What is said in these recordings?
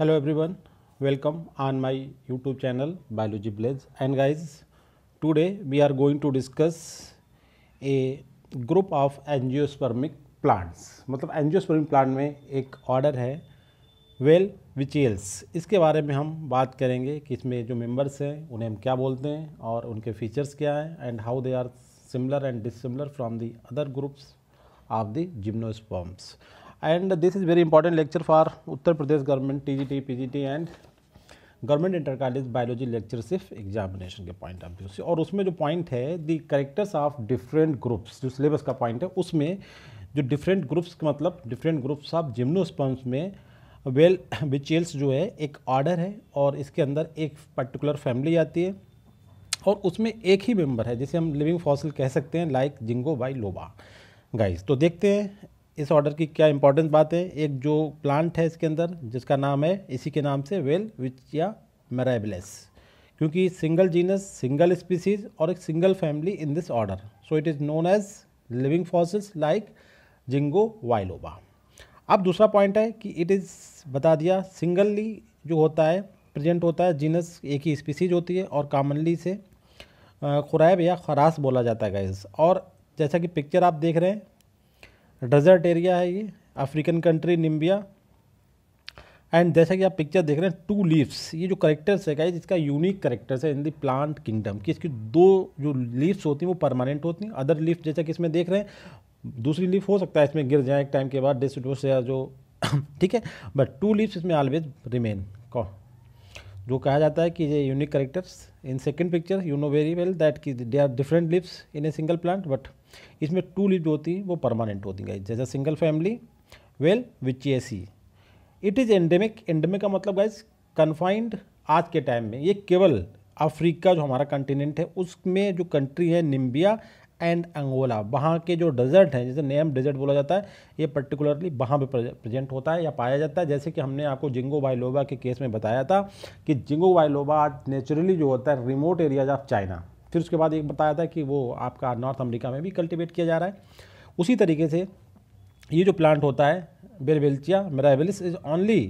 hello everyone welcome on my YouTube channel biology blaze and guys today we are going to discuss a group of angiospermic plants मतलब angiospermic plant में एक order है well विचेल्स इसके बारे में हम बात करेंगे कि इसमें जो मेंबर्स हैं उन्हें हम क्या बोलते हैं और उनके फीचर्स क्या हैं and how they are similar and dissimilar from the other groups of the gymnosperms and this is very important lecture for Uttar Pradesh government T G T P G T and government inter college biology lecture सिर्फ examination के point of view से और उसमें जो point है the characters of different groups जो syllabus का point है उसमें जो डिफरेंट ग्रुप्स का मतलब डिफरेंट ग्रुप्स ऑफ जिम्नोस्पम्स में वेल विचेल्स जो है एक ऑर्डर है और इसके अंदर एक पर्टिकुलर फैमिली आती है और उसमें एक ही मेम्बर है जिसे हम लिविंग फॉसिल कह सकते हैं like Ginkgo biloba guys तो देखते हैं इस ऑर्डर की क्या इंपॉर्टेंट बात है एक जो प्लांट है इसके अंदर जिसका नाम है इसी के नाम से वेल विच या मेराबलेस क्योंकि सिंगल जीनस सिंगल स्पीसीज और एक single family in this order so it is known as living fossils like Ginkgo biloba अब दूसरा पॉइंट है कि इट इज़ बता दिया सिंगलली जो होता है प्रेजेंट होता है जीनस एक ही स्पीसीज होती है और कॉमनली से खुराब या खरास बोला जाता है गैस और जैसा कि पिक्चर आप देख रहे हैं डेजर्ट एरिया है ये अफ्रीकन कंट्री निम्बिया एंड जैसा कि आप पिक्चर देख रहे हैं टू लीव्स ये जो करेक्टर्स है गाइज इसका यूनिक करेक्टर्स है इन दी प्लांट किंगडम कि इसकी दो जो लीव्स होती हैं वो परमानेंट होती हैं अदर लीव जैसा कि इसमें देख रहे हैं दूसरी लीफ हो सकता है इसमें गिर जाए एक टाइम के बाद डिस या जो ठीक है बट टू लीव्स इसमें ऑलवेज रिमेन जो कहा जाता है कि ये unique characters in second picture you know very well that कि they are different lips in a single plant but इसमें टू लिप जो होती है वो परमानेंट होती है जैसे सिंगल फैमिली वेल विच ए सी इट इज़ एंडेमिक एंडेमिक का मतलब गाइज कन्फाइंड आज के टाइम में ये केवल अफ्रीका जो हमारा कंटिनेंट है उसमें जो कंट्री है निम्बिया एंड अंगोला वहाँ के जो डेजर्ट हैं जैसे नेम डेजर्ट बोला जाता है ये पर्टिकुलरली वहाँ पे प्रेजेंट होता है या पाया जाता है जैसे कि हमने आपको जिंगो वाइलोबा के केस में बताया था कि जिंगो वाइलोबा आज नेचुरली जो होता है रिमोट एरियाज ऑफ चाइना फिर उसके बाद एक बताया था कि वो आपका नॉर्थ अमेरिका में भी कल्टिवेट किया जा रहा है उसी तरीके से ये जो प्लांट होता है बेरबेल्चिया मेराबेलिस इज ऑनली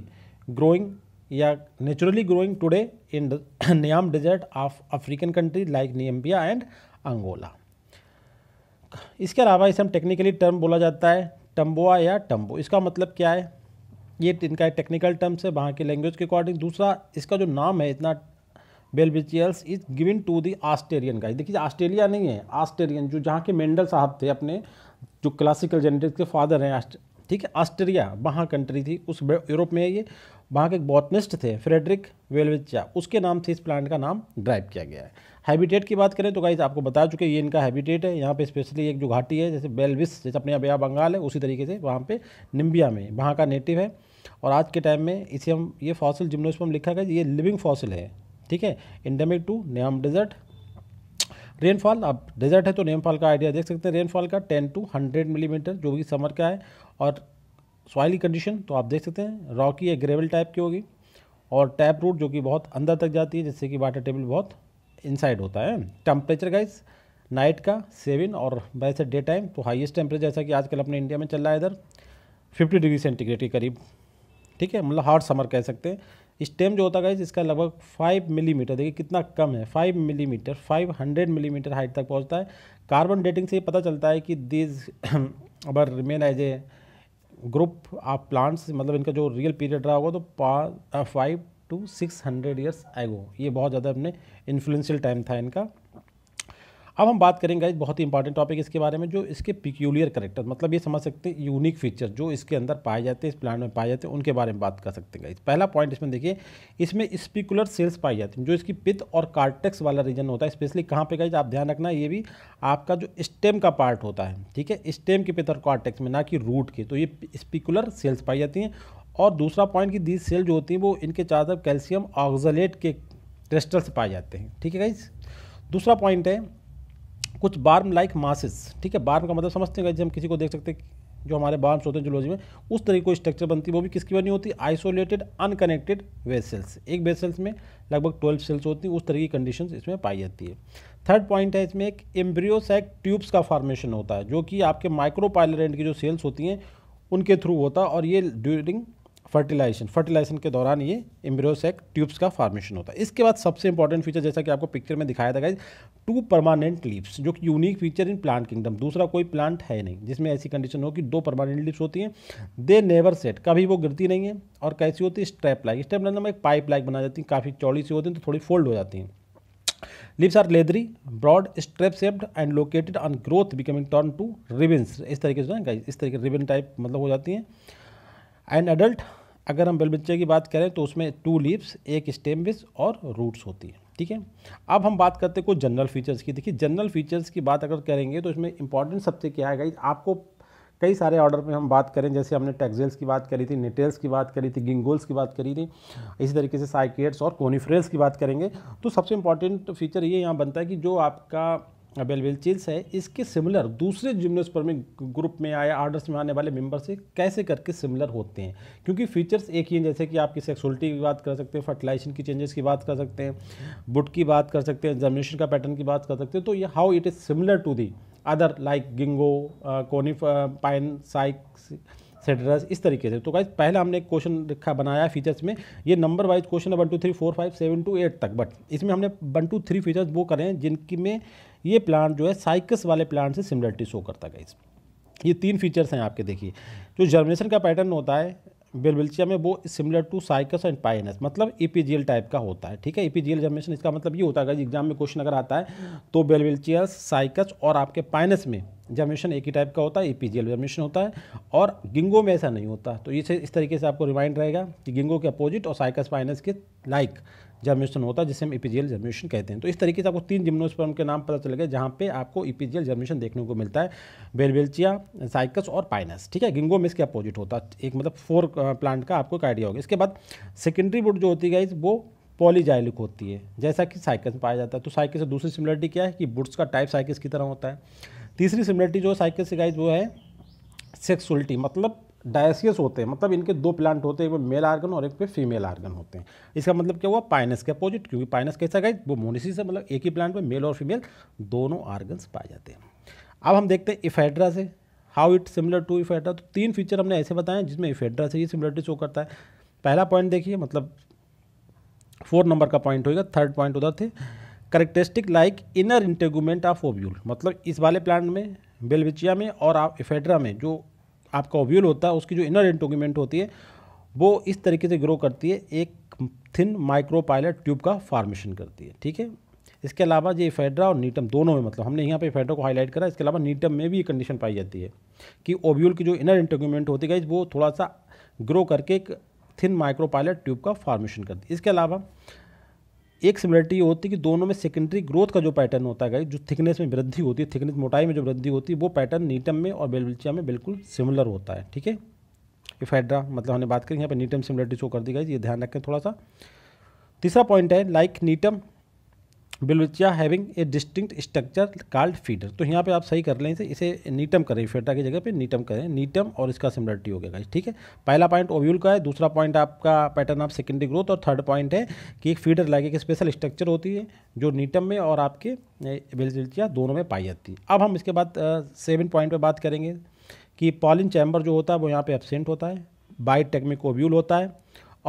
ग्रोइंग या naturally growing today in Namib desert of African country like Namibia and Angola इसके अलावा इसे हम टेक्निकली टर्म बोला जाता है टम्बोआ या टम्बो इसका मतलब क्या है ये इनका टेक्निकल टर्म्स है वहाँ की लैंग्वेज के अकॉर्डिंग दूसरा इसका जो नाम है इतना Welwitschiales is given to the Australian guys देखिए ऑस्ट्रेलिया नहीं है ऑस्ट्रेलियन जो जहाँ के मेंडल साहब थे अपने जो क्लासिकल जेनेटिक्स के फादर हैं ठीक है ऑस्ट्रेलिया वहाँ कंट्री थी उस यूरोप में ये वहाँ के एक बॉटनिस्ट थे फ्रेडरिक वेलविचिया उसके नाम से इस प्लांट का नाम ड्राइव किया गया है हैबिटेट की बात करें तो गाइज आपको बता चुके ये इनका हैबिटेट है यहाँ पे स्पेशली एक जो घाटी है जैसे बेलविस जैसे अपने यहाँ बंगाल है उसी तरीके से वहाँ पे निम्बिया में वहाँ का नेटिव है और आज के टाइम में इसे हम ये फॉसिल जिम्नोस्पम लिखा गया ये लिविंग फॉसिल है ठीक है endemic to Namib desert rainfall अब डेजर्ट है तो रेनफॉल का आइडिया देख सकते हैं रेनफॉल का टेन टू हंड्रेड मिलीमीटर जो भी समर का है और सॉइली कंडीशन तो आप देख सकते हैं रॉकी या ग्रेवल टाइप की होगी और टैप रूट जो कि बहुत अंदर तक जाती है जिससे कि वाटर टेबल बहुत इनसाइड होता है टेम्परेचर गाइज नाइट का सेवन और वैसे डे टाइम तो हाईएस्ट टेम्परेचर जैसा कि आजकल अपने इंडिया में चल रहा है इधर फिफ्टी डिग्री सेंटीग्रेड के करीब ठीक है मतलब हार्ड समर कह सकते हैं स्टेम जो होता है इसका लगभग फाइव मिलीमीटर देखिए कितना कम है five millimetre five hundred millimetre height तक पहुंचता है कार्बन डेटिंग से ये पता चलता है कि these ever remain as a group of plants मतलब इनका जो रियल पीरियड रहा होगा तो five to six hundred years ago ये बहुत ज़्यादा अपने इन्फ्लुएंशियल टाइम था इनका अब हम बात करेंगे बहुत ही इंपॉर्टेंट टॉपिक इसके बारे में जो इसके पिक्यूलियर करेक्टर मतलब ये समझ सकते हैं यूनिक फीचर जो इसके अंदर पाए जाते हैं इस प्लांट में पाए जाते हैं उनके बारे में बात कर सकते हैं पहला पॉइंट इसमें देखिए इसमें स्पिकुलर सेल्स पाई जाती हैं जो इसकी पित्त और कार्टेक्स वाला रीजन होता है स्पेशली कहाँ पर गई आप ध्यान रखना ये भी आपका जो स्टेम का पार्ट होता है ठीक है स्टेम के पित्त और कार्टेक्स में ना कि रूट के तो ये स्पिकुलर सेल्स पाई जाती हैं और दूसरा पॉइंट कि दी सेल जो होती हैं वो इनके चार कैल्शियम ऑक्जलेट के क्रिस्टल्स पाए जाते हैं ठीक है गाइज दूसरा पॉइंट है कुछ बार्म लाइक मासेस ठीक है बार्म का मतलब समझते हैं हम किसी को देख सकते हैं जो हमारे बार्म्स होते हैं जुलॉजी में उस तरीके को स्ट्रक्चर बनती है वो भी किसकी बनी होती है आइसोलेटेड अनकनेक्टेड वेसल्स एक वेसल्स में लगभग ट्वेल्व सेल्स होती हैं उस तरह की कंडीशन इसमें पाई जाती है थर्ड पॉइंट है इसमें एक एम्ब्रियोसैक ट्यूब्स का फॉर्मेशन होता है जो कि आपके माइक्रोपाइलरेंट की जो सेल्स होती हैं उनके थ्रू होता है और ये ड्यूरिंग फर्टिलाइजेशन फर्टिलाइजेशन के दौरान ये एम्ब्रियोसेक ट्यूब्स का फॉर्मेशन होता है इसके बाद सबसे इंपॉर्टेंट फीचर जैसा कि आपको पिक्चर में दिखाया था गाइज टू परमानेंट लीव्स जो कि unique feature in plant kingdom दूसरा कोई प्लांट है नहीं जिसमें ऐसी कंडीशन हो कि दो परमानेंट लीव्स होती हैं दे नेवर सेट कभी वो गिरती नहीं है और कैसी होती है स्ट्रैप लाइक स्ट्रैप लाइन में एक पाइप लाइक बना जाती है काफ़ी चौड़ी सी होती है तो थोड़ी फोल्ड हो जाती हैं lips are leathery broad strap shaped and located on growth becoming turn to ribbons इस तरीके से इस तरीके रिबिन टाइप मतलब हो जाती हैं एंड एडल्ट अगर हम बेलबिच्चे की बात करें तो उसमें टू लीव्स एक स्टेम विस और रूट्स होती है ठीक है अब हम बात करते हैं कुछ जनरल फीचर्स की देखिए जनरल फीचर्स की बात अगर करेंगे तो इसमें इंपॉर्टेंट सबसे क्या है आपको कई सारे ऑर्डर में हम बात करें जैसे हमने टेक्सजेल्स की बात करी थी नेटेल्स की बात करी थी गिंगोल्स की बात करी थी इसी तरीके से साइकेट्स और कोनीफ्रेल्स की बात करेंगे तो सबसे इंपॉर्टेंट फीचर ये यहाँ बनता है कि जो आपका चीज है इसके सिमिलर दूसरे जिम्नोस्पर्मिक ग्रुप में आया आर्डर्स में आने वाले मेंबर से कैसे करके सिमिलर होते हैं क्योंकि फीचर्स एक ही हैं जैसे कि आपकी सेक्सुअलिटी की बात कर सकते हैं फर्टिलाइजेशन की चेंजेस की बात कर सकते हैं बुट की बात कर सकते हैं जर्मिनेशन का पैटर्न की बात कर सकते हैं तो ये how it is similar to the other like Ginkgo conifer pine Cycas Cedrus इस तरीके से तो गाइज पहले हमने एक क्वेश्चन रखा बनाया फीचर्स में ये नंबर वाइज क्वेश्चन है one two three four five seven two eight तक बट इसमें हमने वन टू थ्री फीचर्स वो करें जिनकी में ये प्लांट जो है साइकस वाले प्लांट से सिमिलरिटी शो करता गाइज ये तीन फीचर्स हैं आपके देखिए जो जर्मिनेशन का पैटर्न होता है बेलबेलचिया में वो similar to Cycas and Pinus मतलब एपीजीएल e टाइप का होता है ठीक है एपीजीएल e जर्मिनेशन इसका मतलब ये होता है अगर एग्जाम में क्वेश्चन अगर आता है तो बेलबेलचिया साइकस और आपके पाइनस में जर्मिनेशन एक ही टाइप का होता है एपीजीएल e जर्मिनेशन होता है और गिंगो में ऐसा नहीं होता तो इसे इस तरीके से आपको रिमाइंड रहेगा कि गिंगो के अपोजिट और साइकस पाइनस के लाइक जर्मिनेशन होता है जिसे हम इपीजियल जर्मिनेशन कहते हैं तो इस तरीके से आपको तीन जिम्नोस्पर्म के नाम पता चले गए जहाँ पे आपको इपीजियल जर्मिनेशन देखने को मिलता है बेलबेलचिया साइकस और पाइनस ठीक है गिंगो में इसके अपोजिट होता है एक मतलब फोर प्लांट uh, का आपको एक आइडिया होगा इसके बाद सेकेंडरी बुड जो होती है वो पॉलीजाइलिक होती है जैसा कि साइकस में पाया जाता है तो साइकस से दूसरी सिमिलरिटी क्या है कि बुड्स का टाइप साइकस की तरह होता है तीसरी सिमिलरिटी जो साइकस से गाइज वो है सेक्सुअलिटी मतलब डायसियस होते हैं मतलब इनके दो प्लांट होते हैं एक पे मेल आर्गन और एक पे फीमेल आर्गन होते हैं इसका मतलब क्या हुआ पाइनस के अपोजिट क्योंकि पाइनस कैसा गए वो मोनिसी से मतलब एक ही प्लांट में मेल और फीमेल दोनों आर्गन्स पाए जाते हैं अब हम देखते हैं इफेड्रा से how it similar to Ephedra तो तीन फीचर हमने ऐसे बताए जिसमें इफेड्रा से ये सिमिलरिटी शो करता है पहला पॉइंट देखिए मतलब फोर नंबर का पॉइंट होगा थर्ड पॉइंट उधर थे characteristic like inner integument of ovule मतलब इस वाले प्लांट में बेलविचिया में और आप इफेड्रा में जो आपका ओव्यूल होता है उसकी जो इनर एंटोगमेंट होती है वो इस तरीके से ग्रो करती है एक थिन माइक्रो पायलट ट्यूब का फॉर्मेशन करती है ठीक है इसके अलावा ये फेड्रा और नीटम दोनों में मतलब हमने यहाँ पे फेड्रा को हाईलाइट करा इसके अलावा नीटम में भी ये कंडीशन पाई जाती है कि ओव्यूल की जो इनर इंटोक्यूमेंट होती है वो थोड़ा सा ग्रो करके एक थिन माइक्रो पायलट ट्यूब का फॉर्मेशन करती है इसके अलावा एक सिमिलरिटी ये होती है कि दोनों में सेकेंडरी ग्रोथ का जो पैटर्न होता है जो थिकनेस में वृद्धि होती है थिकनेस मोटाई में जो वृद्धि होती है वो पैटर्न नीटम में और बेलविलचिया में बिल्कुल सिमिलर होता है ठीक है इफेड्रा मतलब हमने बात करी यहाँ पर नीटम सिमिलरिटी शो कर दी गई ये ध्यान रखें थोड़ा सा तीसरा पॉइंट है लाइक नीटम बिलविचिया having a distinct structure called feeder तो यहाँ पे आप सही कर लें इसे इसे नीटम करें फेटा की जगह पे नीटम करें नीटम और इसका सिमिलरिटी हो गया ठीक है पहला पॉइंट ओव्यूल का है दूसरा पॉइंट आपका पैटर्न ऑफ सेकेंडरी ग्रोथ और थर्ड पॉइंट है कि एक फीडर लाइक एक स्पेशल स्ट्रक्चर होती है जो नीटम में और आपके बिलविचिया दोनों में पाई जाती है अब हम इसके बाद सेवन पॉइंट पर बात करेंगे कि पॉलिन चैम्बर जो होता है वो यहाँ पर एबसेंट होता है बाई टेक्मिक ओव्यूल होता है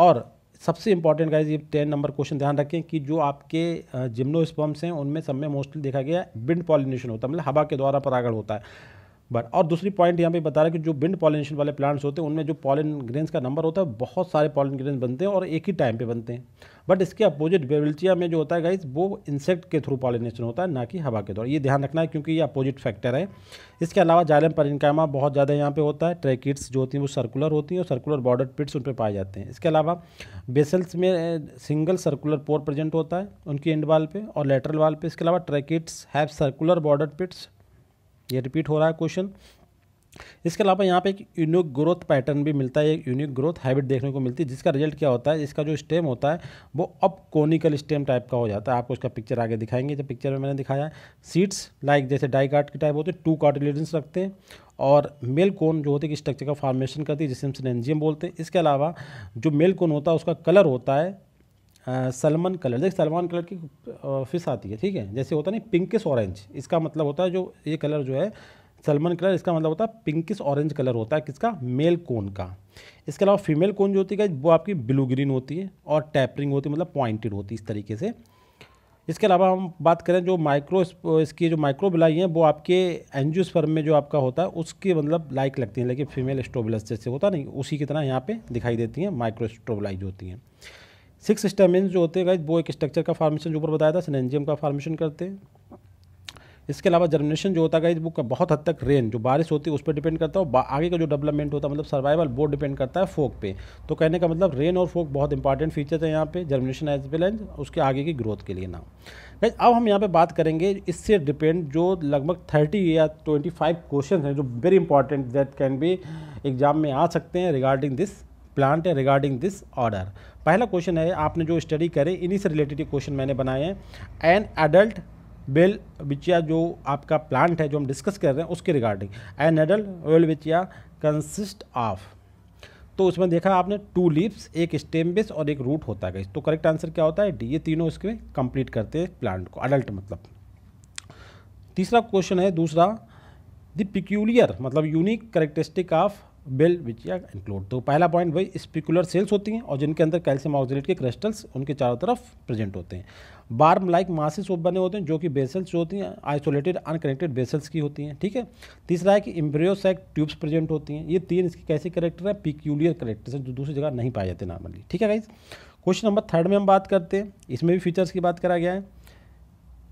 और सबसे इंपॉर्टेंट गाइज ये टेन नंबर क्वेश्चन ध्यान रखें कि जो आपके जिम्नोस्पम्स हैं उनमें सब में मोस्टली देखा गया विंड पॉलिनेशन होता है मतलब हवा के द्वारा परागण होता है बट और दूसरी पॉइंट यहाँ पे बता रहा है कि जो बिंड पॉलिनेशन वाले प्लांट्स होते हैं उनमें जो पॉलिन ग्रेन्स का नंबर होता है बहुत सारे पॉलिन ग्रेन्स बनते हैं और एक ही टाइम पे बनते हैं बट इसके अपोजिट बेवल्चिया में जो होता है गाइज वो इंसेक्ट के थ्रू पॉलिनेशन होता है ना कि हवा के द्वारा ये ध्यान रखना है क्योंकि ये अपोजिट फैक्टर है इसके अलावा जालम परिनकामा बहुत ज़्यादा यहाँ पर होता है ट्रैकिट्स जो होती हैं वो सर्कुलर होती हैं और सर्कुलर बॉर्डर पिट्स उन पर पाए जाते हैं इसके अलावा बेसल्स में सिंगल सर्कुलर पोर प्रजेंट होता है उनकी एंड वाल पे और लेटरल वाल पे इसके अलावा tracheids have circular bordered pits ये रिपीट हो रहा है क्वेश्चन इसके अलावा यहाँ पे एक यूनिक ग्रोथ पैटर्न भी मिलता है एक यूनिक ग्रोथ हैबिट देखने को मिलती है जिसका रिजल्ट क्या होता है इसका जो स्टेम होता है वो अब कोनिकल स्टेम टाइप का हो जाता है आपको इसका पिक्चर आगे दिखाएंगे जब पिक्चर में मैंने दिखाया है सीड्स लाइक जैसे डाई कार्ड की टाइप होते हैं टू कार्टिलेजेंस रखते हैं और मेल कोन जो होते हैं कि स्ट्रक्चर का फॉर्मेशन करती है जिसे हम सिनेंजियम बोलते हैं इसके अलावा जो मेल कोन होता है उसका कलर होता है सलमन कलर देखिए सलमान कलर की फिश आती है ठीक है जैसे होता नहीं पिंकिस ऑरेंज इसका मतलब होता है जो ये कलर जो है सलमन कलर इसका मतलब होता है पिंकिस ऑरेंज कलर होता है किसका मेल कोन का इसके अलावा फीमेल कोन जो होती है वो आपकी ब्लू ग्रीन होती है और टैपरिंग होती है मतलब पॉइंटेड होती है इस तरीके से इसके अलावा हम बात करें जो माइक्रो इसकी जो माइक्रोबिलाई हैं वो आपके एनजियोस्पर्म में जो आपका होता है उसके मतलब लाइक लगती हैं लेकिन फीमेल स्ट्रोबिलस जैसे होता नहीं उसी की तरह यहाँ पे दिखाई देती हैं माइक्रो स्ट्रोबिलाई जो होती हैं सिक्स स्टेमिन जो होते हैं वो एक स्ट्रक्चर का फार्मेशन जो ऊपर बताया था सिनेंजियम का फार्मेशन करते हैं इसके अलावा जर्मिनेशन जो होता है वो बहुत हद तक रेन जो बारिश होती है उस पर डिपेंड करता है आगे का जो डेवलपमेंट होता है मतलब सर्वाइवल वो डिपेंड करता है फोक पे तो कहने का मतलब रेन और फोक बहुत इंपॉर्टेंट फीचर्स है यहाँ पे जर्मिनेशन एज वेल एज उसके आगे की ग्रोथ के लिए ना गाइज अब हम यहाँ पे बात करेंगे इससे डिपेंड जो लगभग थर्टी या ट्वेंटी फाइव क्वेश्चन हैं जो very important that can be exam में आ सकते हैं रिगार्डिंग दिस प्लांट है रिगार्डिंग दिस ऑर्डर पहला क्वेश्चन है आपने जो स्टडी करे इन्हीं से रिलेटेड क्वेश्चन मैंने बनाए हैं एन एडल्ट बेल बिचिया जो आपका प्लांट है जो हम डिस्कस कर रहे हैं उसके रिगार्डिंग एन एडल्ट बेल बिचिया कंसिस्ट ऑफ तो उसमें देखा आपने टू लीव्स एक स्टेम बेस और एक रूट होता है तो करेक्ट आंसर क्या होता है डी ये तीनों इसके कंप्लीट करते हैं प्लांट को अडल्ट मतलब तीसरा क्वेश्चन है दूसरा द पिक्यूलियर मतलब यूनिक करेक्टरिस्टिक ऑफ बिल विच या इंक्लूड तो पहला पॉइंट वही स्पिकुलर सेल्स होती हैं और जिनके अंदर कैल्शियम ऑक्सीडेट के क्रिस्टल्स उनके चारों तरफ प्रेजेंट होते हैं बार्म लाइक मासेस बने होते हैं जो कि बेसल्स जो होती हैं आइसोलेटेड अनकनेक्टेड बेसल्स की होती हैं ठीक है तीसरा है कि इम्ब्रियोसैक ट्यूब्स प्रेजेंट होती हैं ये तीन इसकी कैसी करेक्टर है पिक्यूलियर करेक्टर है जो दूसरी जगह नहीं पाए जाते नॉर्मली ठीक है गाइज क्वेश्चन नंबर थर्ड में हम बात करते हैं इसमें भी फीचर्स की बात करा गया है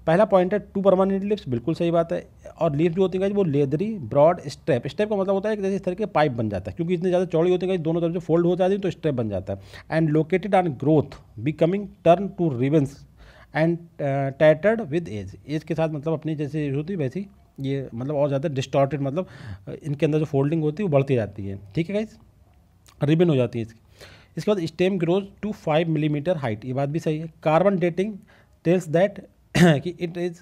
पहला पॉइंट है टू परमानेंट लिप्स बिल्कुल सही बात है और लिप्स जो होती है वो लेदरी ब्रॉड स्ट्रैप स्ट्रैप का मतलब होता है कि जैसे इस तरह के पाइप बन जाता है क्योंकि इतने ज़्यादा चौड़ी होती है दोनों तरफ से फोल्ड हो जाती है तो स्ट्रैप बन जाता है and located on growth becoming turn to ribbons and tattered with age age के साथ मतलब अपनी जैसे एज होती है वैसी ये मतलब और ज़्यादा डिस्टॉर्टेड मतलब uh, इनके अंदर जो फोल्डिंग होती है वो बढ़ती जाती है ठीक है गाइज रिबन हो जाती है इसकी इसके बाद stem grows to five millimetre height ये बात भी सही है कार्बन डेटिंग टेल्स दैट कि it is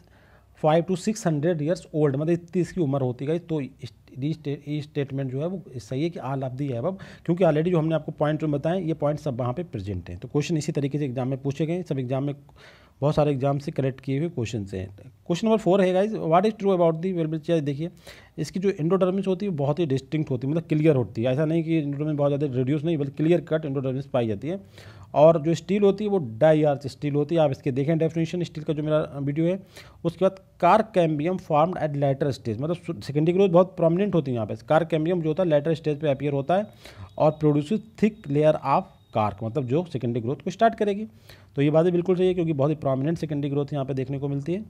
five to six hundred years old मतलब इतनी इसकी उम्र होती गई तो ये स्टेटमेंट जो है वो सही है कि आल ऑफ दी है अब क्योंकि ऑलरेडी जो हमने आपको पॉइंट बताएं ये पॉइंट सब वहाँ पे प्रेजेंट हैं तो क्वेश्चन इसी तरीके से एग्जाम में पूछे गए सब एग्जाम में बहुत सारे एग्जाम से कलेक्ट किए हुए क्वेश्चन हैं क्वेश्चन नंबर फोर है guys what is true about the Welwitschia देखिए इसकी जो इंडोडर्मिस होती है बहुत ही डिस्टिंक्ट होती है मतलब क्लियर होती है ऐसा नहीं कि इंडोडर्मिस बहुत ज़्यादा रिड्यूस नहीं बल्कि क्लियर कट इंडोडर्मिस पाई जाती है और जो स्टील होती है वो डाई आर्च स्टील होती है आप इसके देखें डेफिनेशन स्टील का जो मेरा वीडियो है उसके बाद cork cambium formed at later stage मतलब सेकेंडरी ग्रोथ बहुत प्रोमिनेंट होती है यहाँ पे कार कैम्बियम जो होता है लेटर स्टेज पे अपियर होता है और produce thick layer of cork मतलब जो सेकेंडरी ग्रोथ को स्टार्ट करेगी तो ये बातें बिल्कुल सही है क्योंकि बहुत ही प्रोमिनेंट सेकेंडरी ग्रोथ यहाँ पे देखने को मिलती है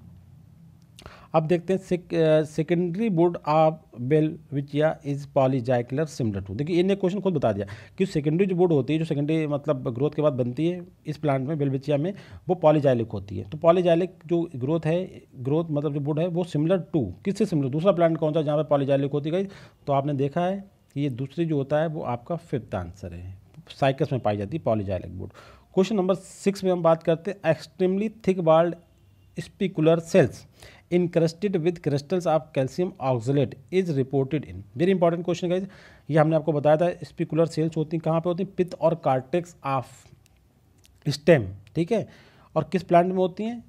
अब देखते हैं सेकेंडरी बोर्ड ऑफ बेल विच या इज पॉलीजाइकलर सिमिलर टू देखिए इन्हें क्वेश्चन खुद बता दिया कि सेकेंडरी जो बोर्ड होती है जो सेकेंडरी मतलब ग्रोथ के बाद बनती है इस प्लांट में बेलविचिया में वो पॉलीजाइलिक होती है तो पॉलीजाइलिक जो ग्रोथ है ग्रोथ मतलब जो बोर्ड है वो सिमिलर टू किससे सिमिलर दूसरा प्लांट कौन सा जहाँ पर पॉलीजाइलिक होती गई तो आपने देखा है कि ये दूसरी जो होता है वो आपका फिफ्थ आंसर है साइकस में पाई जाती है पॉलीजाइलिक बोर्ड क्वेश्चन नंबर सिक्स में हम बात करते हैं extremely thick walled spicular cells encrusted with crystals of calcium oxalate is reported in very important question guys ये हमने आपको बताया था स्पिकुलर सेल्स होती हैं कहाँ पे होती हैं पित्त और कार्टेक्स ऑफ स्टेम ठीक है और किस प्लांट में होती हैं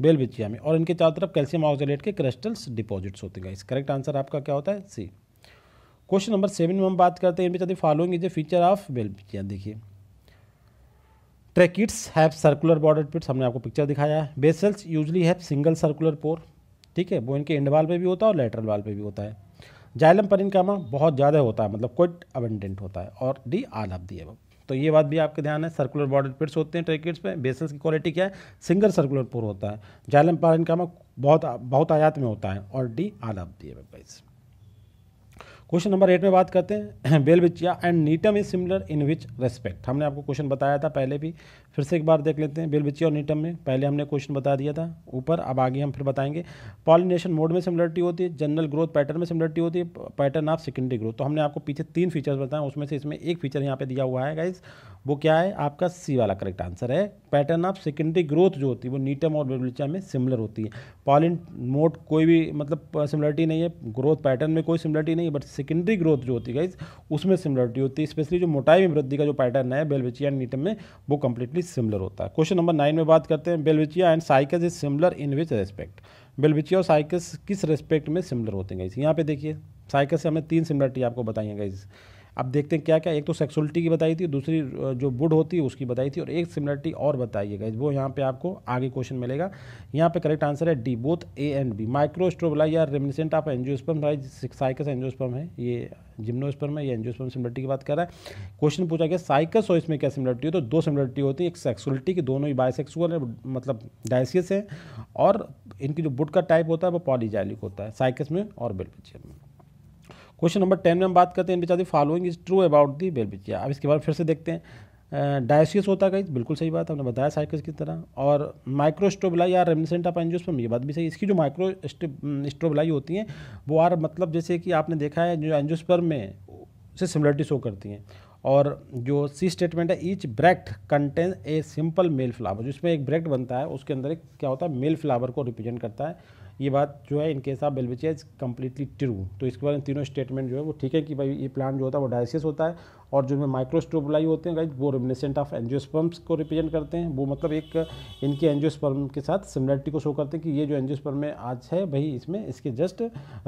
बेलबिचिया में और इनके चारों तरफ कैल्शियम ऑक्सलेट के क्रिस्टल्स डिपॉजिट्स होते हैं गाइज करेक्ट आंसर आपका क्या होता है सी क्वेश्चन नंबर सेवन में हम बात करते हैं इनमें following is a feature of बेलपिचिया देखिए tracheids have circular bordered pits हमने आपको पिक्चर दिखाया है vessels usually have single circular pore ठीक है वो इनके इंड वाल पे भी होता है और लेटरल वाल पे भी होता है जाइलम पर इनका बहुत ज़्यादा होता है मतलब क्विट अबेंडेंट होता है और डी आल ऑफ दी एवं तो ये बात भी आपके ध्यान है सर्कुलर बॉर्डर पिट्स होते हैं ट्रेकिट्स में बेसल्स की क्वालिटी क्या है सिंगल सर्कुलर पोर होता है जाइलम पर इनका बहुत बहुत आयात में होता है और डी आल ऑफ दी एवं क्वेश्चन नंबर एट में बात करते हैं बेलबिचिया and Gnetum is similar in which respect हमने आपको क्वेश्चन बताया था पहले भी फिर से एक बार देख लेते हैं बेलबिची और नीटम में पहले हमने क्वेश्चन बता दिया था ऊपर अब आगे हम फिर बताएंगे पॉलिनेशन मोड में सिमिलरिटी होती है जनरल ग्रोथ पैटर्न में सिमिलरिटी होती है पैटर्न ऑफ सेकेंडरी ग्रोथ तो हमने आपको पीछे तीन फीचर्स बताए उसमें से इसमें एक फीचर यहाँ पे दिया हुआ है गाइज वो क्या है आपका सी वाला करेक्ट आंसर है पैटर्न ऑफ सेकेंडरी ग्रोथ जो होती है वो नीटम और बेलबिचा में सिमिलर होती है पॉलिन मोड कोई भी मतलब सिमिलरिटी नहीं है ग्रोथ पैटर्न में कोई सिमिलरिटी नहीं है बट सेकेंडरी ग्रोथ जो होती है गाइज उसमें सिमिलरिटी होती है स्पेशली जो मोटाई में वृद्धि का जो पैटर्न है बेलबिचिया नीटम में वो कंप्लीटली काफ़ी सिमिलर होता है क्वेश्चन नंबर नाइन में बात करते हैं बेलविचिया and cycas is similar in which respect बेलविचिया और साइकस किस रेस्पेक्ट में सिमिलर होते हैं गाइस यहाँ पे देखिए साइकस से हमने तीन सिमिलरिटी आपको बताई है गाइस अब देखते हैं क्या क्या एक तो सेक्सुअलिटी की बताई थी दूसरी जो बुड होती है उसकी बताई थी और एक सिमिलरिटी और बताइएगा वो यहाँ पे आपको आगे क्वेश्चन मिलेगा यहाँ पे करेक्ट आंसर है D both A and B microstrobili या reminiscent of angiosperm Cycas angiosperm है ये जिम्नोस्पर्म है या एनजियोस्पर्म सिमिलरिटी की बात कर रहा है क्वेश्चन पूछा गया साइकस और इसमें क्या सिमिलरिटी हो तो दो सिमिलरिटी होती है एक सेक्सुअलिटी की दोनों ही बायसेक्सुअल है मतलब डायसियस है और इनकी जो बुड का टाइप होता है वो पॉलीजाइलिक होता है साइकस में और बेलपिचियर में क्वेश्चन नंबर टेन में हम बात करते हैं which the following is true about the बेलबिचिया अब इसके बाद फिर से देखते हैं डायसियस होता है बिल्कुल सही बात हमने बताया साइकिल की तरह और माइक्रोस्ट्रोबलाई या रेमसेंटा पेंजोस्पर्म ये बात भी सही इसकी जो माइक्रो स्ट्रोबलाई होती हैं वो आर मतलब जैसे कि आपने देखा है जो एंजोस्पर्म में से सिमिलरिटी शो करती हैं और जो सी स्टेटमेंट है each bract contain a simple male flower जिसमें एक ब्रैक्ट बनता है उसके अंदर एक क्या होता है मेल फ्लावर को रिप्रेजेंट करता है ये बात जो है इनके साथ ऑफ बेलविचिया इज कम्प्लीटली ट्रू तो इसके बारे में तीनों स्टेटमेंट जो है वो ठीक है कि भाई ये प्लांट जो होता है वो डायसिस होता है और जो माइक्रोस्ट्रोबलाई होते हैं गाइज वो रेमिनेसेंट ऑफ एनजियोस्पर्म्स को रिप्रेजेंट करते हैं वो मतलब एक इनके एनजियोस्पर्म के साथ सिमिलरिटी को शो करते हैं कि ये जो एनजियोस्पर्म में आज है भाई इसमें इसके जस्ट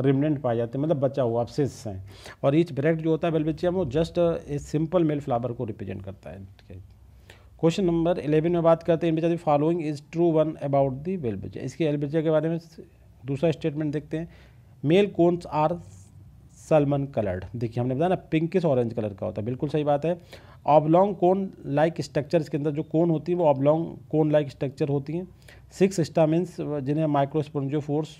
रिमिनेंट पाए जाते हैं मतलब बचा हुआ अपसेस हैं और ईच ब्रैक्ट जो होता है बेलबिचिया वो just a simple male flower को रिप्रेजेंट करता है क्वेश्चन नंबर इलेवन में बात करते हैं following is true one about the बेलबिचिया इसके बेलबिचिया के बारे में दूसरा स्टेटमेंट देखते हैं male cones are salmon coloured देखिए हमने बताया ना पिंकिस ऑरेंज कलर का होता है बिल्कुल सही बात है ऑबलोंग कोन लाइक स्ट्रक्चर इसके अंदर जो कोन होती है वो ऑबलोंग कोन लाइक स्ट्रक्चर होती हैं सिक्स स्टामिन्स जिन्हें माइक्रोस्पोन्जियो फोर्स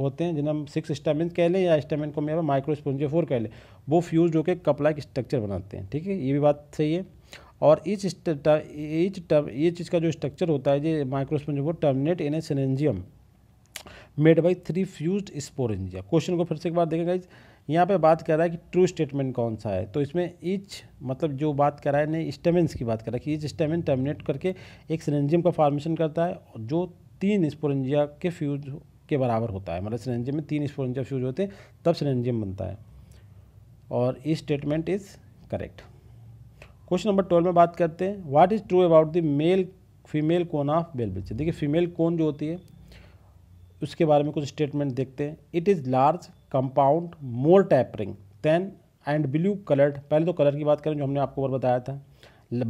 होते हैं जिन्हें हम सिक्स स्टामिन कह लें या स्टामिन को मेरे माइक्रोस्पोन्जियो फोर कह लें वो फ्यूज होकर कप लाइक स्ट्रक्चर बनाते हैं ठीक है ये भी बात सही है और ईच ईच ये चीज़ का जो स्ट्रक्चर होता है ये microsporangiophore terminate in a synangium made by three fuse sporangia question को फिर से एक बार देखेंगे यहाँ पे बात कर रहा है कि ट्रू स्टेटमेंट कौन सा है तो इसमें ईच मतलब जो बात कर रहा है नहीं स्टेमेंस की बात कर रहा है कि ईच स्टेमिन टर्मिनेट करके एक सिलेंजियम का फॉर्मेशन करता है और जो तीन स्पोरेंजिया के फ्यूज के बराबर होता है मतलब सिलेंजियम में तीन स्पोरेंजिया फ्यूज होते हैं तब सिलेंजियम बनता है और E statement is correct question number twelve में बात करते हैं what is true about the male female cone of बेल ब्रिज देखिए फीमेल कोन जो होती है उसके बारे में कुछ स्टेटमेंट देखते हैं it is large compound more tapering then and blue coloured पहले तो कलर की बात करें जो हमने आपको और बताया था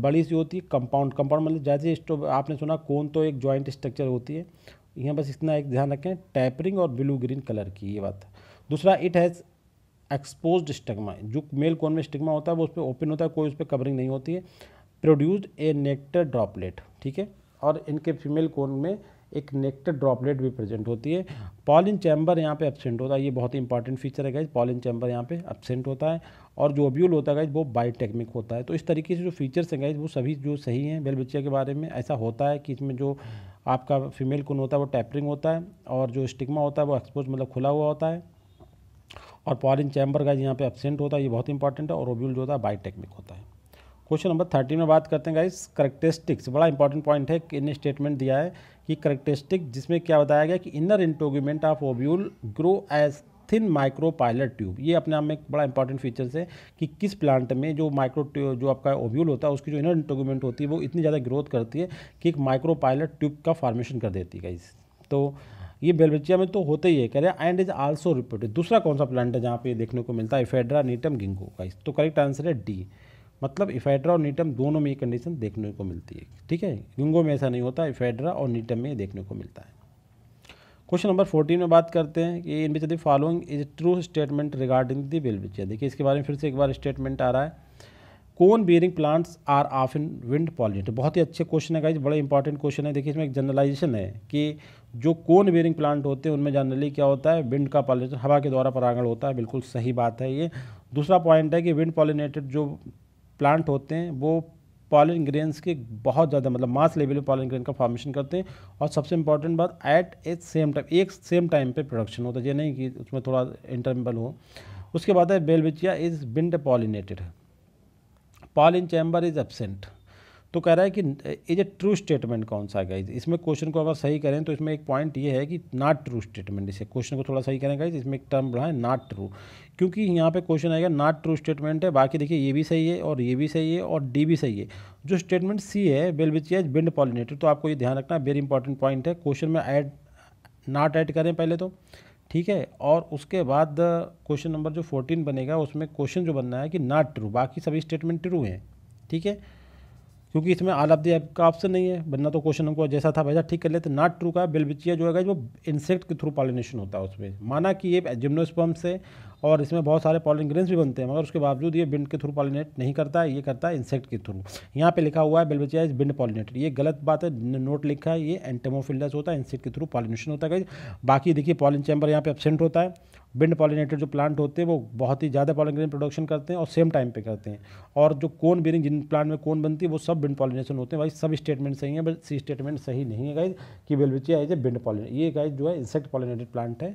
बड़ी सी होती है कंपाउंड कंपाउंड मतलब जैसे स्टो आपने सुना कौन तो एक जॉइंट स्ट्रक्चर होती है यहाँ बस इतना एक ध्यान रखें टैपरिंग और ब्लू ग्रीन कलर की ये बात दूसरा इट हैज़ एक्सपोज स्टिग्मा जो मेल कोन में स्टिग्मा होता है वो उस पर ओपन होता है कोई उस पर कवरिंग नहीं होती है प्रोड्यूस्ड ए नेक्टर ड्रॉपलेट ठीक है और इनके फीमेल कोन में एक नेक्टेड ड्रॉपलेट भी प्रेजेंट होती है पॉलिन चैम्बर यहाँ पे एबसेंट होता है ये बहुत ही इंपॉर्टेंट फीचर है गाइज पॉलिन चैम्बर यहाँ पे एबसेंट होता है और जो ओब्यूल होता है गाइज वो बायोटेक्निक होता है तो इस तरीके से जो फीचर्स हैं गाइज वो सभी जो सही हैं बेल बच्चे के बारे में ऐसा होता है कि इसमें जो आपका फीमेल कुन होता है वो टैपरिंग होता है और जो स्टिग्मा होता है वो एक्सपोज मतलब खुला हुआ होता है और पॉलिन चैम्बर गाइज यहाँ पे एबसेंट होता है ये बहुत इंपॉर्टेंट है और ओब्यूल जो होता है बायोटेक्निक होता है क्वेश्चन नंबर थर्टी में बात करते हैं गाइस करेक्टरिस्टिक्स बड़ा इंपॉर्टेंट पॉइंट है इन्हें स्टेटमेंट दिया है कि करेक्टरिस्टिक जिसमें क्या बताया गया कि inner integument of ovule grow as thin micropylar tube ये अपने आप में एक बड़ा इंपॉर्टेंट फीचर्स है कि किस प्लांट में जो माइक्रो जो आपका ओव्यूल होता है उसकी जो इनर इंटोग्यूमेंट होती है वो इतनी ज़्यादा ग्रोथ करती है कि एक माइक्रो पायलट ट्यूब का फॉर्मेशन कर देती है गाइस तो ये बेलबेचिया में तो होते ही है कह रहे हैं एंड इज आल्सो रिपोर्टेड दूसरा कौन सा प्लांट है जहाँ पे देखने को मिलता है इफेड्रा नीटम गिंगो गाइस तो करेक्ट आंसर है डी मतलब इफेड्रा और नीटम दोनों में ये कंडीशन देखने को मिलती है ठीक है लिंगो में ऐसा नहीं होता इफेड्रा और नीटम में ये देखने को मिलता है क्वेश्चन नंबर फोर्टीन में बात करते हैं कि बीच यदि following is true statement regarding the बेलविचिया देखिए इसके बारे में फिर से एक बार स्टेटमेंट आ रहा है cone bearing plants are often wind pollinate बहुत ही अच्छे क्वेश्चन है गाइज बड़े इंपॉर्टेंट क्वेश्चन है देखिए इसमें एक जनरलाइजेशन है कि जो कौन बियरिंग प्लांट होते हैं उनमें जनरली क्या होता है विंड का पॉलिनेशन हवा के द्वारा परागण होता है बिल्कुल सही बात है ये दूसरा पॉइंट है कि विंड पॉलिनेटेड जो प्लांट होते हैं वो पॉलिन ग्रेन्स के बहुत ज़्यादा मतलब मास लेवल पे पॉलिन ग्रेन का फॉर्मेशन करते हैं और सबसे इंपॉर्टेंट बात एट ए सेम टाइम एक सेम टाइम पे प्रोडक्शन होता है ये नहीं कि उसमें थोड़ा इंटरवल हो उसके बाद है बेलविचिया is wind pollinated pollen chamber is absent तो कह रहा है कि इज ए ट्रू स्टेटमेंट कौन सा गाइज इसमें क्वेश्चन को अगर सही करें तो इसमें एक पॉइंट ये है कि नॉट ट्रू स्टेटमेंट इसे क्वेश्चन को थोड़ा सही करें गाइज इसमें एक टर्म बढ़ाए है नॉट ट्रू क्योंकि यहाँ पे क्वेश्चन आएगा नॉट ट्रू स्टेटमेंट है बाकी देखिए ये भी सही है और ये भी सही है और डी भी सही है जो स्टेटमेंट सी है विच एज बिंड पॉलिनेटेड तो आपको ये ध्यान रखना वेरी इंपॉर्टेंट पॉइंट है क्वेश्चन में ऐड नॉट ऐड करें पहले तो ठीक है और उसके बाद क्वेश्चन नंबर जो फोर्टीन बनेगा उसमें क्वेश्चन जो बनना है कि नॉट ट्रू बाकी सभी स्टेटमेंट ट्रू हैं ठीक है क्योंकि इसमें आल ऑफ का ऑप्शन नहीं है बनना तो क्वेश्चन हमको जैसा था वैसा ठीक कर लेते नॉट ट्रू का बेलबिचिया जो है वो इंसेक्ट के थ्रू पॉलिनेशन होता है उसमें माना कि ये जिम्नोस्पम्स से और इसमें बहुत सारे पॉलिन ग्रेन्स भी बनते हैं मगर उसके बावजूद ये बिंड के थ्रू पॉलिनेट नहीं करता है ये करता है इंसेक्ट के थ्रू यहाँ पे लिखा हुआ है बेलबेचिया इज बिंड पॉलिनेटेड ये गलत बात है नोट लिखा है ये एंटेमोफिल्डस होता है इंसेक्ट के थ्रू पॉलिनेशन होता है बाकी देखिए पॉलिन चैम्बर यहाँ पे एबसेंट होता है बिंड पॉलिनेटेड जो प्लांट होते हैं वो बहुत ही ज़्यादा पॉलिग्रेन प्रोडक्शन करते हैं और सेम टाइम पे करते हैं और जो कोन बेरिंग जिन प्लांट में कोन बनती है वो सब बिंड पॉलिनेशन होते हैं भाई सब स्टेटमेंट सही है बट सी स्टेटमेंट सही नहीं है गाइज कि बेलविचिया इज ए बिंड पॉलिनेट ये गाइज जो है इंसेक्ट पॉलिनेटेड प्लांट है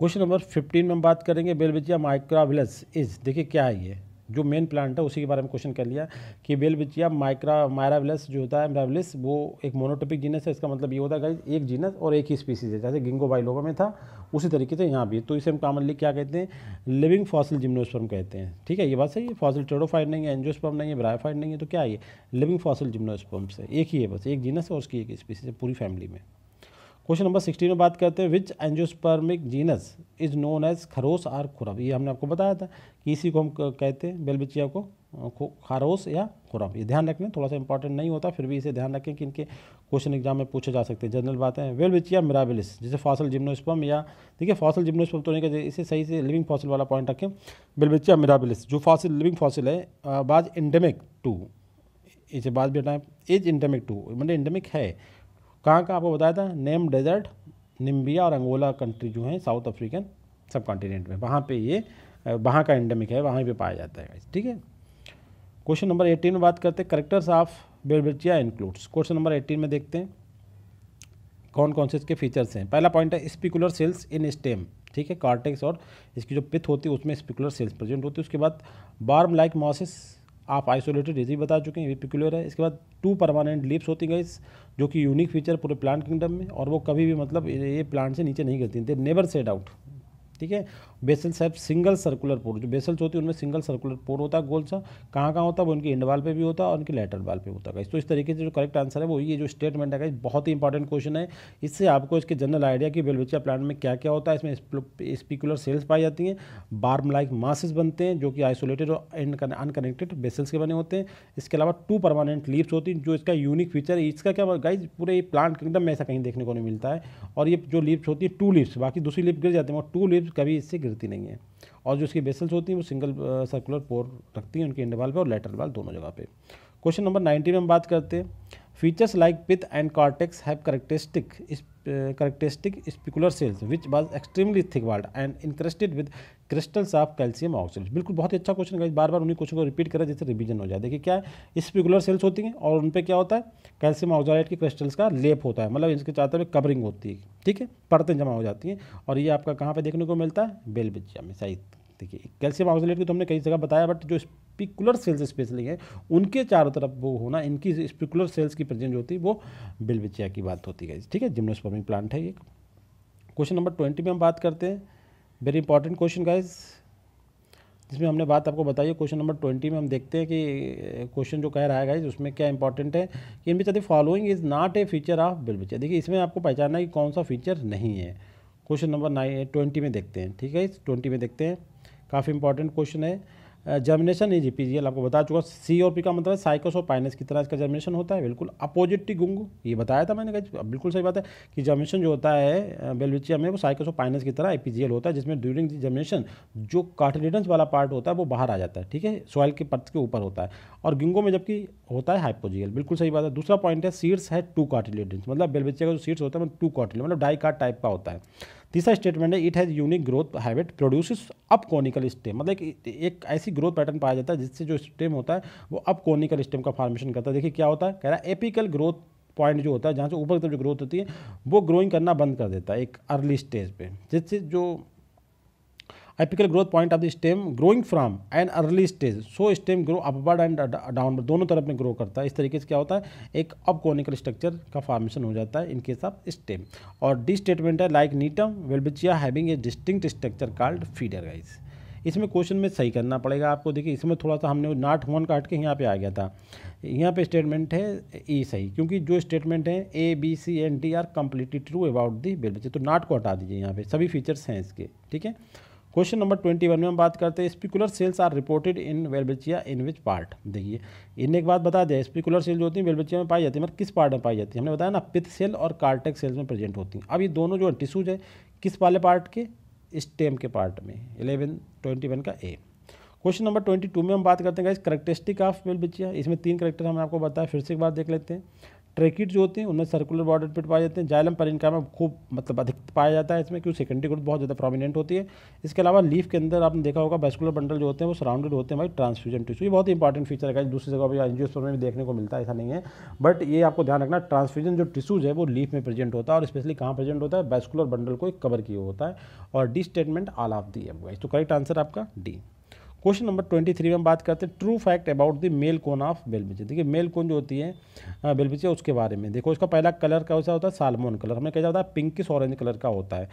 क्वेश्चन नंबर फिफ्टीन में हम बात करेंगे बेलबिचिया माइक्राविलस इज देखिए क्या है ये जो मेन प्लांट है उसी के बारे में क्वेश्चन कर लिया कि बेलबिचिया माइक्रा मायराविलस जो होता है मायराविलस वो एक मोनोटोपिक जीनस है इसका मतलब ये होता है एक जीनस और एक ही स्पीसीज है जैसे गिंगो बाइलोबा में था उसी तरीके से यहाँ भी तो इसे हम कॉमनली क्या कहते हैं लिविंग फॉसिल जिम्नोस्पर्म कहते हैं ठीक है ये बात सही है फॉसिल टेडोफाइड नहीं है एनजियोस्पर्म नहीं है ब्रायोफाइड नहीं है तो क्या है लिविंग फॉसिल जिम्नोस्पर्म्स से एक ही है बस एक जीनस और उसकी एक स्पीसीज है पूरी फैमिली में क्वेश्चन नंबर सिक्सटीन में बात करते हैं which angiospermic genus is known as kharos or khurub ये हमने आपको बताया था कि इसी को हम कहते हैं बेलबिचिया को खारोस या खुरब ये ध्यान रखने थोड़ा सा इंपॉर्टेंट नहीं होता फिर भी इसे ध्यान रखें कि इनके क्वेश्चन एग्जाम में पूछे जा सकते हैं जनरल बातें हैं वेलबिचिया मिराबिलिस जैसे फॉसल जिम्नोस्पम या देखिए फॉसल जिम्नोस्पम तो नहीं कहते इसे सही से लिविंग फॉसिल वाला पॉइंट रखें बेलबिचिया मिराबिलिस जो फॉसिल लिविंग फॉसिल है बाज इंडेमिक टू इसे बाज भी हटाएं इज इंडेमिक टू मतलब इंडेमिक है कहाँ कहाँ आपको बताया था नेम डेजर्ट निम्बिया और अंगोला कंट्री जो है साउथ अफ्रीकन सब कॉन्टिनेंट में वहाँ पे ये वहाँ का एंडेमिक है वहाँ पे पाया जाता है ठीक है क्वेश्चन नंबर एटीन में बात करते हैं करेक्टर्स ऑफ बेलबिटिया इंक्लूड्स क्वेश्चन नंबर एटीन में देखते हैं कौन कौन से इसके फीचर्स हैं पहला पॉइंट है स्पिकुलर सेल्स इन स्टेम ठीक है कार्टेक्स और इसकी जो पिथ होती है उसमें स्पिकुलर सेल्स प्रेजेंट होती है उसके बाद बार्म लाइक मॉसिस आप आइसोलेटेड इजी बता चुके हैं ये पिक्यूलर है इसके बाद टू परमानेंट लिप्स होती गई जो कि यूनिक फीचर पूरे प्लांट किंगडम में और वो कभी भी मतलब ये प्लांट से नीचे नहीं गिरती दे नेवर सेड आउट ठीक है basal shape single circular pore जो बेसल्स होती है उनमें सिंगल सर्कुलर पोर होता है गोल सा कहाँ कहाँ होता है वो उनके इंड बाल पे भी होता है और उनके लेटर बाल पे होता है तो इस तरीके से जो करेक्ट आंसर है वो ये जो स्टेटमेंट है बहुत ही इंपॉर्टेंट क्वेश्चन है इससे आपको इसके जनरल आइडिया कि बेलविचिया प्लांट में क्या क्या होता है इसमें स्पिकुलर सेल्स पाई जाती हैं बार्म लाइक मासेस बनते हैं जो कि आइसोलेटेड और अनकनेक्टेड बेसल्स के बने होते हैं इसके अलावा टू परमानेंट लीव्स होती हैं जो इसका यूनिक फीचर है इसका क्या गाइज पूरे प्लांट किंगडम में ऐसा कहीं देखने को नहीं मिलता है और ये जो लीव्स होती है टू लीव्स बाकी दूसरी लिप गिर जाती है और टू लीव्स कभी इससे गिरती नहीं है और जो इसकी बेसल्स होती हैं वो सिंगल सर्कुलर पोर रखती हैं उनके इंडवाल पर और लेटरल वाल दोनों जगह पर क्वेश्चन नंबर नाइन्टी में हम बात करते हैं features like pith and cortex have characteristic इस characteristic spicular cells which was extremely thick walled and encrusted with crystals of calcium oxide बिल्कुल बहुत ही अच्छा क्वेश्चन है बार बार उन्हीं क्वेश्चन को रिपीट करें जिससे रिवीजन हो जाए देखिए क्या है स्पिकुलर सेल्स होती हैं और उन पर क्या होता है कैल्शियम ऑक्साइड के क्रिस्टल्स का लेप होता है मतलब इसके चाहते हुए कवरिंग होती है ठीक है परतें जमा हो जाती हैं और ये आपका कहाँ पर देखने को मिलता है बेलबिजिया में सही देखिए कैल्शियम ऑक्सलेट की तो हमने कई जगह बताया बट जो स्पिकुलर सेल्स स्पेशली हैं उनके चारों तरफ वो होना इनकी स्पिकुलर सेल्स की प्रेजेंट होती है वो बिलविचिया की बात होती है ठीक है जिम्नोस्पर्मिंग प्लांट है ये क्वेश्चन नंबर ट्वेंटी में हम बात करते हैं वेरी इंपॉर्टेंट क्वेश्चन गाइज जिसमें हमने बात आपको बताई है क्वेश्चन नंबर ट्वेंटी में हम देखते हैं कि क्वेश्चन जो कह रहा है गाइज उसमें क्या इंपॉर्टेंट है कि इन बीच अभी following is not a feature of बिलबिचिया देखिए इसमें आपको पहचानना है कि कौन सा फीचर नहीं है क्वेश्चन नंबर नाइन ट्वेंटी में देखते हैं ठीक है इस ट्वेंटी में देखते हैं काफ़ी इंपॉर्टेंट क्वेश्चन है जर्मिनेशन इज पी आपको बता चुका सी और पी का मतलब है और पाइनस की तरह इसका जर्मिनेशन होता है बिल्कुल अपोजिट टी गुंग ये बताया था मैंने बिल्कुल सही बात है कि जर्मिनेशन जो होता है बेलविचिया में वो साइकोस और पाइनस की तरह ए होता है जिसमें ड्यूरिंग जर्मिनेशन जो कार्टिलेटन्स वाला पार्ट होता है वो बाहर आ जाता है ठीक है सॉइल के पर्थ के ऊपर होता है और गिंगो में जबकि होता है हाइपोजियल बिल्कुल सही बात है दूसरा पॉइंट है सीड्स है टू कार्टिलेटन्स मतलब बेलविचिया का जो सीड्स होता है वो टू कार्टिलेट मतलब डाई कार्ट टाइप का होता है तीसरा स्टेटमेंट है it has unique growth habit produce obconical stem मतलब एक, एक ऐसी ग्रोथ पैटर्न पाया जाता है जिससे जो स्टेम होता है वो अप कॉनिकल स्टेम का फॉर्मेशन करता है देखिए क्या होता है कह रहा है एपिकल ग्रोथ पॉइंट जो होता है जहाँ से ऊपर की तरफ जो ग्रोथ होती है वो ग्रोइंग करना बंद कर देता है एक अर्ली स्टेज पे जिससे जो apical growth point of the stem growing from an early stage so stem grow upward and downward दोनों तरफ में ग्रो करता है इस तरीके से क्या होता है एक अप कॉनिकल स्ट्रक्चर का फॉर्मेशन हो जाता है इनकेस ऑफ स्टेम और डी स्टेटमेंट है like Gnetum Welwitschia having a distinct structure called feeder guys इसमें क्वेश्चन में सही करना पड़ेगा आपको देखिए इसमें थोड़ा सा हमने नाट वन काट के यहाँ पे आ गया था यहाँ पे स्टेटमेंट है ए सही क्योंकि जो स्टेटमेंट है A B C and D are completely true about the बेल तो नाट को हटा दीजिए यहाँ पे सभी फीचर्स हैं इसके ठीक है क्वेश्चन नंबर ट्वेंटी वन में हम बात करते हैं spicular cells are reported in Welwitschia in which part देखिए इन एक बात बता दें स्पिकुलर सेल जो होती है वेलबेचिया में पाई जाती है मतलब किस पार्ट में पाई जाती है हमने बताया ना पिथ सेल और कार्टेक सेल्स में प्रेजेंट होती हैं अब ये दोनों जो टिश्यूज है किस वाले पार्ट के स्टेम के पार्ट में इलेवन ट्वेंटी वन का ए क्वेश्चन नंबर ट्वेंटी टू में हम बात करते हैं इस करेक्टरिस्टिक ऑफ वेलबिचिया इसमें तीन करेक्टर हमने आपको बताया फिर से एक बार देख लेते हैं ट्रेकिट जो होते हैं उनमें सर्कुलर बॉर्डर पिट पाए जाते हैं जाइलम परिनका में खूब मतलब अधिक पाया जाता है इसमें क्योंकि सेकेंडरी ग्रोथ बहुत ज़्यादा प्रोमिनेंट होती है इसके अलावा लीफ के अंदर आपने देखा होगा वेस्कुलर बंडल जो होते हैं वो सराउंडेड होते हैं भाई ट्रांसफ्यूजन टिश्यू ये बहुत इंपॉर्टेंट फीचर है दूसरी जगह पर एनजीओस्पर में भी देखने को मिलता है ऐसा नहीं है बट ये आपको ध्यान रखना ट्रांसफ्यूजन जो टिश्यूज है वो लीफ में प्रेजेंट होता है और स्पेशली कहाँ प्रेजेंट होता है वेस्कुलर बंडल को कवर किया होता है और D statement all of them तो करेक्ट आंसर आपका D question number twenty three में हम बात करते हैं true fact about the male cone of बेलबिचे देखिए मेल कोन जो होती है बेलबिचिया उसके बारे में देखो इसका पहला कलर का वैसा होता है सालमोन कलर हमें कहा जाता है पिंकिस ऑरेंज कलर का होता है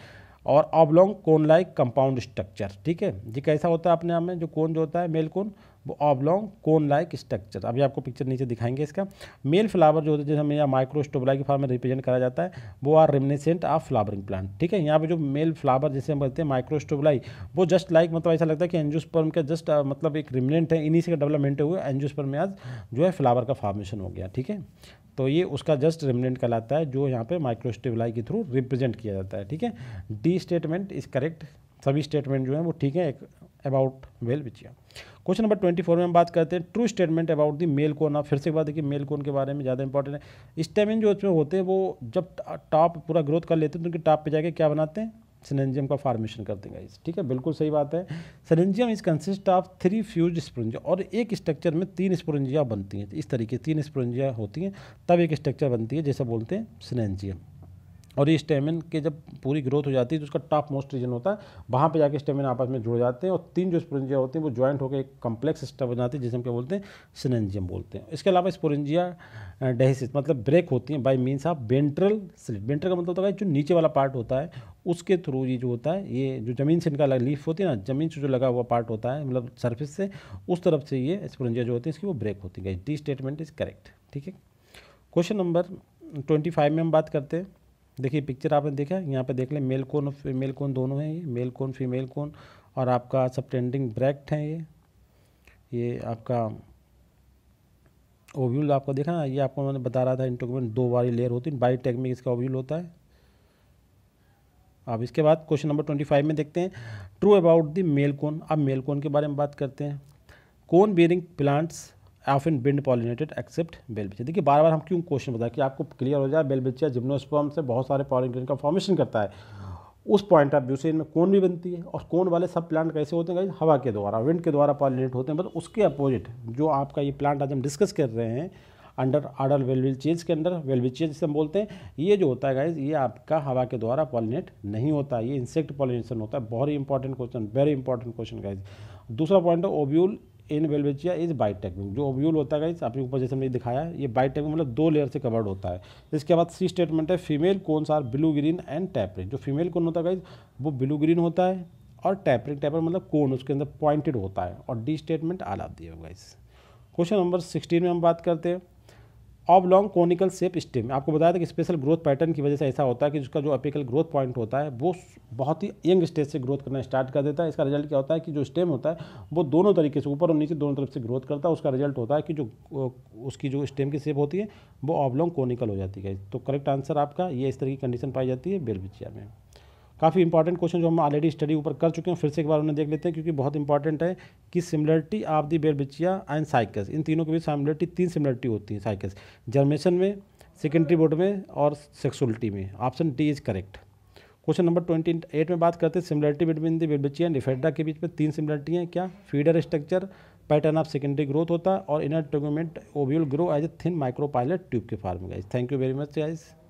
और oblong cone like compound structure ठीक है जी कैसा होता है अपने आप में जो कोन जो होता है मेल कोन वो ऑबलॉन्ग कोन लाइक स्ट्रक्चर अभी आपको पिक्चर नीचे दिखाएंगे इसका मेल फ्लावर जो होते हैं जैसे हमें यहाँ माइक्रोस्टोबलाई के फॉर्म में रिप्रेजेंट करा जाता है वो are reminiscent of flowering plant ठीक है यहाँ पे जो मेल फ्लावर जैसे हम बोलते हैं माइक्रोस्टोबलाई वो जस्ट लाइक मतलब ऐसा लगता है कि एंजोस्पर्म का जस्ट मतलब एक रिमनेंट है इन्हीं से डेवलपमेंट हुए एंजोस्पर्म में आज जो है फ्लावर का फॉर्मेशन हो गया ठीक है तो ये उसका जस्ट रिमनेंट कहलाता है जो यहाँ पे माइक्रोस्टोबलाई के थ्रू रिप्रेजेंट किया जाता है ठीक है डी स्टेटमेंट इज करेक्ट सभी स्टेटमेंट जो है वो ठीक है एक about Welwitschia question number twenty four में हम बात करते हैं true statement about the male cone आप फिर से बात देखिए मेल कोन के बारे में ज़्यादा इंपॉर्टेंट है स्टेमिन जो उसमें होते हैं वो जब टॉप पूरा ग्रोथ कर लेते हैं तो उनके टॉप पर जाके क्या बनाते हैं सिनेंजियम का फॉर्मेशन कर देंगे इस ठीक है बिल्कुल सही बात है synangium is consist of three fuse sporangia और एक स्ट्रक्चर में तीन स्प्रोंजिया बनती हैं इस तरीके तीन स्प्रोंजिया होती हैं तब एक स्ट्रक्चर बनती है जैसे बोलते हैं सिनेंजियम और ये स्टेमिन के जब पूरी ग्रोथ हो जाती है तो उसका टॉप मोस्ट रीजन होता है वहाँ पे जाके स्टेमिन आपस में जुड़ जाते हैं और तीन जो स्पोरेंजिया होती हैं वो ज्वाइंट होकर एक कम्प्लेक्स सिस्टम बनाते हैं जिसे हम क्या बोलते हैं सिनेंजियम बोलते हैं इसके अलावा स्पोरेंजिया डेहिसिस मतलब ब्रेक होती हैं by means of ventral slit ventral का मतलब होता है जो नीचे वाला पार्ट होता है उसके थ्रू ये जो होता है ये जो ज़मीन से इनका लीफ होती है ना ज़मीन से जो लगा हुआ पार्ट होता है मतलब सर्फिस से उस तरफ से ये स्पोरेंजिया जो होती है इसकी वो ब्रेक होती है डी स्टेटमेंट इज़ करेक्ट ठीक है क्वेश्चन नंबर ट्वेंटी फाइव में हम बात करते हैं देखिए पिक्चर आपने देखा यहाँ पे देख लें मेल कौन और फीमेल कौन दोनों हैं ये मेल कौन फीमेल कौन और आपका सबटेंडिंग ब्रैक्ट है ये ये आपका ओव्यूल आपको देखा ना ये आपको मैंने बता रहा था इंटोकमेंट दो बारी लेयर होती है बाई टैग में इसका ओव्यूल होता है अब इसके बाद क्वेश्चन नंबर ट्वेंटी फाइव में देखते हैं ट्रू अबाउट द मेल कौन अब मेल कौन के बारे में बात करते हैं cone bearing plants often wind pollinated except बेलबिचिया देखिए बार बार हम क्यों क्वेश्चन बताए कि आपको क्लियर हो जाए बेलबिचिया जिम्नोस्पर्म से बहुत सारे पॉलिनेटेड का फॉर्मेशन करता है उस पॉइंट ऑफ व्यू से इनमें कोन भी बनती है और कोन वाले सब प्लांट कैसे होते हैं हवा के द्वारा विंड के द्वारा पॉलिनेट होते हैं बट मतलब उसके अपोजिट जो आपका ये प्लांट आज हम डिस्कस कर रहे हैं अंडर आडल वेलविल चेंज के अंदर वेलविल चेंज जिसे हम बोलते हैं ये जो होता है गाइज ये आपका हवा के द्वारा पॉलिनेट नहीं होता ये इंसेक्ट पॉलिनेशन होता है बहुत ही important question very important question guys दूसरा पॉइंट है ovule in Welwitschia is bitegmic जो ओव्यूल होता है आपने ऊपर जैसे हमने दिखाया ये बाइट टेकिंग मतलब दो लेयर से कवर्ड होता है इसके बाद सी स्टेटमेंट है female cones are blue green and tapering जो फीमेल कोन होता है वो ब्लू ग्रीन होता है और टैपरिंग टैपर मतलब कोन उसके अंदर पॉइंटेड होता है और डी स्टेटमेंट आल आप दिए गाइस क्वेश्चन नंबर सिक्सटीन में हम बात करते हैं oblong conical shape stem आपको बताया था कि स्पेशल ग्रोथ पैटर्न की वजह से ऐसा होता है कि उसका जो अपिकल ग्रोथ पॉइंट होता है वो बहुत ही यंग स्टेज से ग्रोथ करना स्टार्ट कर देता है इसका रिजल्ट क्या होता है कि जो स्टेम होता है वो दोनों तरीके से ऊपर और नीचे दोनों तरफ से ग्रोथ करता है उसका रिजल्ट होता है कि जो उसकी जो स्टेम की सेप होती है वो लॉन्ग कॉनिकल हो जाती है तो करेक्ट आंसर आपका ये इस तरह की कंडीशन पाई जाती है बेलबिचिया में काफ़ी इंपॉर्टेंट क्वेश्चन जो हम ऑलरेडी स्टडी ऊपर कर चुके हैं फिर से एक बार उन्हें देख लेते हैं क्योंकि बहुत इंपॉर्टेंट है कि सिमिलरिटी ऑफ दी बिचिया एंड साइकस इन तीनों के बीच सिमिलरिटी तीन सिमिलरिटी होती है साइकस जर्मेशन में सेकेंडरी बोर्ड में और सेक्सुअलिटी में option D is correct question number twenty eight में बात करते हैं सिमिलरिटी बिटवीन दी बेरबिचिया एंड डिफेडरा के बीच में तीन सिमिलरिटी हैं क्या feeder structure pattern of secondary growth होता है और inner integument ovule grow as a thin micropylar tube के form guys thank you very much guys